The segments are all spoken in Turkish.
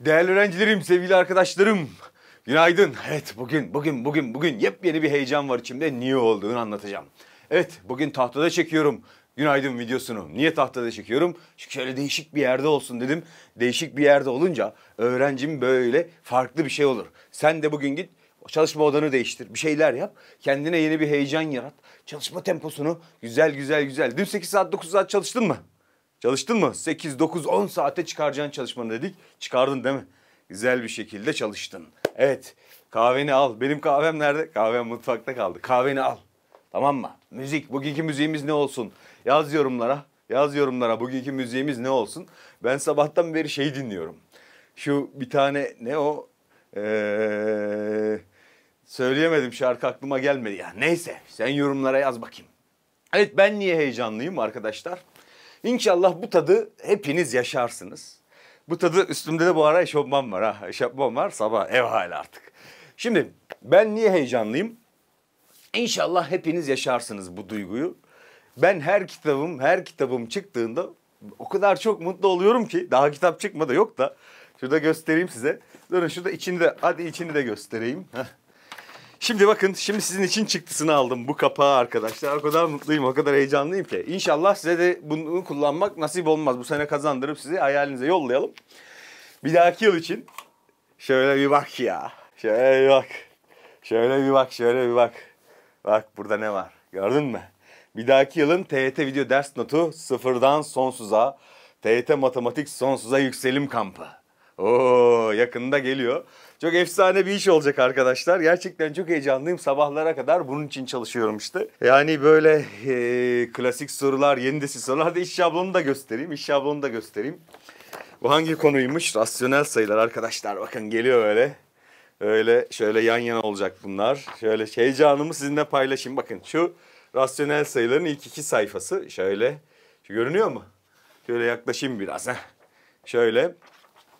Değerli öğrencilerim, sevgili arkadaşlarım. Günaydın. Evet bugün, bugün, bugün, bugün yepyeni bir heyecan var içimde. Niye olduğunu anlatacağım. Evet bugün tahtada çekiyorum. Günaydın videosunu. Niye tahtada çekiyorum? Çünkü şöyle değişik bir yerde olsun dedim. Değişik bir yerde olunca öğrencim böyle farklı bir şey olur. Sen de bugün git çalışma odanı değiştir. Bir şeyler yap. Kendine yeni bir heyecan yarat. Çalışma temposunu güzel güzel güzel. Dün 8 saat 9 saat çalıştın mı? Çalıştın mı? 8, 9, 10 saate çıkaracağın çalışmanı dedik. Çıkardın değil mi? Güzel bir şekilde çalıştın. Evet kahveni al. Benim kahvem nerede? Kahvem mutfakta kaldı. Kahveni al. Tamam mı? Müzik. Bugünkü müziğimiz ne olsun? Yaz yorumlara. Yaz yorumlara bugünkü müziğimiz ne olsun? Ben sabahtan beri şey dinliyorum. Şu bir tane ne o? Ee, söyleyemedim şarkı aklıma gelmedi ya. Neyse sen yorumlara yaz bakayım. Evet ben niye heyecanlıyım arkadaşlar? İnşallah bu tadı hepiniz yaşarsınız. Bu tadı üstümde de bu ara eşofman var ha. Eşofman var sabah ev hali artık. Şimdi ben niye heyecanlıyım? İnşallah hepiniz yaşarsınız bu duyguyu. Ben her kitabım, her kitabım çıktığında o kadar çok mutlu oluyorum ki daha kitap çıkmadı yok da şurada göstereyim size. Durun şurada içini de hadi içini de göstereyim. Heh. Şimdi bakın şimdi sizin için çıktısını aldım bu kapağı arkadaşlar. O kadar mutluyum o kadar heyecanlıyım ki. İnşallah size de bunu kullanmak nasip olmaz. Bu sene kazandırıp sizi hayalinize yollayalım. Bir dahaki yıl için şöyle bir bak ya. Şöyle bir bak. Şöyle bir bak şöyle bir bak. Bak burada ne var gördün mü? Bir dahaki yılın TYT video ders notu sıfırdan sonsuza. TYT matematik sonsuza yükselim kampı. Oo yakında geliyor. Çok efsane bir iş olacak arkadaşlar. Gerçekten çok heyecanlıyım. Sabahlara kadar bunun için çalışıyorum işte. Yani böyle e, klasik sorular, yeni nesil sorular. da iş şablonu da göstereyim. İş şablonu da göstereyim. Bu hangi konuymuş? Rasyonel sayılar arkadaşlar. Bakın geliyor öyle. Öyle şöyle yan yana olacak bunlar. Şöyle heyecanımı sizinle paylaşayım. Bakın şu rasyonel sayıların ilk iki sayfası. Şöyle. Şu görünüyor mu? Şöyle yaklaşayım biraz. Heh. Şöyle.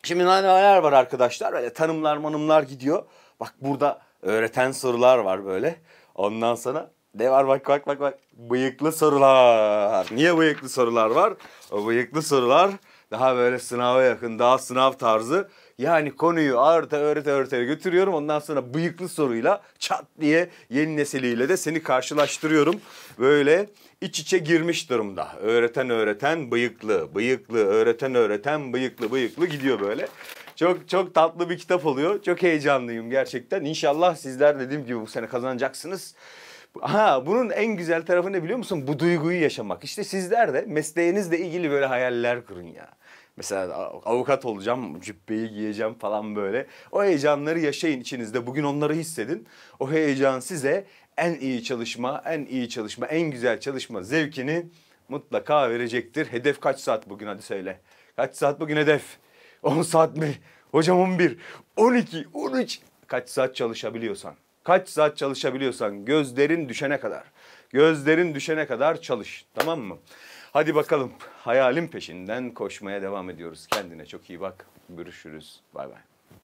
Şimdi neler var arkadaşlar? Böyle tanımlar manımlar gidiyor. Bak burada öğreten sorular var böyle. Ondan sonra ne var bak bak bak bak. Bıyıklı sorular. Niye bıyıklı sorular var? O bıyıklı sorular daha böyle sınava yakın, daha sınav tarzı. Yani konuyu artı öğrete öğrete götürüyorum. Ondan sonra bıyıklı soruyla çat diye yeni nesiliyle de seni karşılaştırıyorum. Böyle iç içe girmiş durumda. Öğreten öğreten bıyıklı, bıyıklı, öğreten öğreten bıyıklı, bıyıklı gidiyor böyle. Çok çok tatlı bir kitap oluyor. Çok heyecanlıyım gerçekten. İnşallah sizler dediğim gibi bu sene kazanacaksınız. Ha bunun en güzel tarafı ne biliyor musun? Bu duyguyu yaşamak. İşte sizler de mesleğinizle ilgili böyle hayaller kurun ya. Mesela avukat olacağım, cübbeyi giyeceğim falan böyle. O heyecanları yaşayın içinizde. Bugün onları hissedin. O heyecan size en iyi çalışma, en iyi çalışma, en güzel çalışma zevkini mutlaka verecektir. Hedef kaç saat bugün hadi söyle. Kaç saat bugün hedef? 10 saat mi? Hocam 11, 12, 13. Kaç saat çalışabiliyorsan. Kaç saat çalışabiliyorsan gözlerin düşene kadar. Gözlerin düşene kadar çalış tamam mı? Hadi bakalım hayalin peşinden koşmaya devam ediyoruz. Kendine çok iyi bak. Görüşürüz. Bay bay.